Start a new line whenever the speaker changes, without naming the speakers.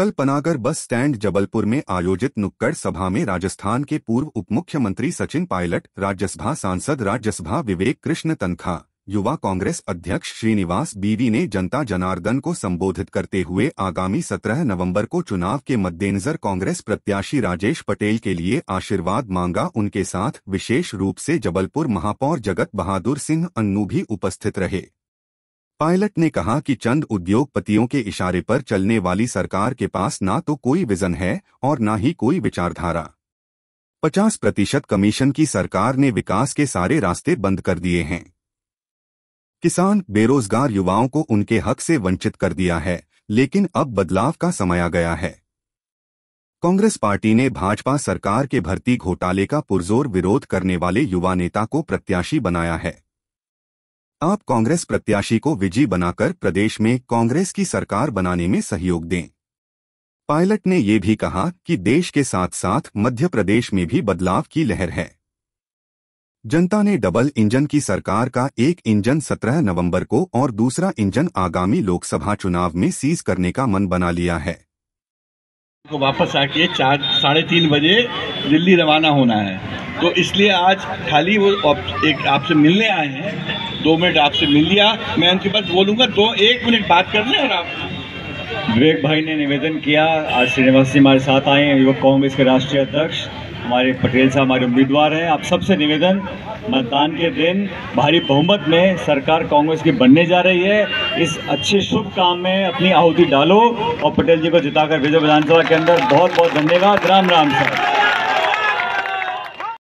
कल Panagar bus stand Jabalpur में आयोजित नुक्कड़ सभा में राजस्थान के पूर्व उप मुख्यमंत्री सचिन पायलट राज्यसभा सांसद राज्यसभा विवेक कृष्ण तनखा युवा कांग्रेस अध्यक्ष श्रीनिवास बीवी ने जनता जनार्दन को संबोधित करते हुए आगामी 17 नवंबर को चुनाव के मद्देनजर कांग्रेस प्रत्याशी राजेश पटेल के लिए आशीर्वाद मांगा उनके साथ विशेष रूप से जबलपुर महापौर जगत बहादुर सिंह अन्नू भी उपस्थित रहे पायलट ने कहा कि चंद उद्योगपतियों के इशारे पर चलने वाली सरकार के पास ना तो कोई विजन है और ना ही कोई विचारधारा 50 प्रतिशत कमीशन की सरकार ने विकास के सारे रास्ते बंद कर दिए हैं किसान बेरोजगार युवाओं को उनके हक से वंचित कर दिया है लेकिन अब बदलाव का समय आ गया है कांग्रेस पार्टी ने भाजपा सरकार के भर्ती घोटाले का पुरजोर विरोध करने वाले युवा नेता को प्रत्याशी बनाया है आप कांग्रेस प्रत्याशी को विजयी बनाकर प्रदेश में कांग्रेस की सरकार बनाने में सहयोग दें पायलट ने ये भी कहा कि देश के साथ साथ मध्य प्रदेश में भी बदलाव की लहर है जनता ने डबल इंजन की सरकार का एक इंजन 17 नवंबर को और दूसरा इंजन आगामी लोकसभा चुनाव में सीज करने का मन बना लिया है
को वापस आके चार साढ़े तीन बजे दिल्ली रवाना होना है तो इसलिए आज खाली वो एक आपसे मिलने आए हैं दो मिनट आपसे मिल लिया मैं उनके पास बोलूँगा दो एक मिनट बात कर लें और आप
विवेक भाई ने निवेदन किया आज श्रीनिवास जी हमारे साथ आए हैं युवक कांग्रेस के राष्ट्रीय अध्यक्ष हमारे पटेल साहब हमारे उम्मीदवार हैं आप सबसे निवेदन मतदान के दिन भारी बहुमत में सरकार कांग्रेस की बनने जा रही है इस अच्छे शुभ काम में अपनी आहुति डालो और पटेल जी को जिताकर विजय विधानसभा के अंदर बहुत बहुत धन्यवाद राम राम साहब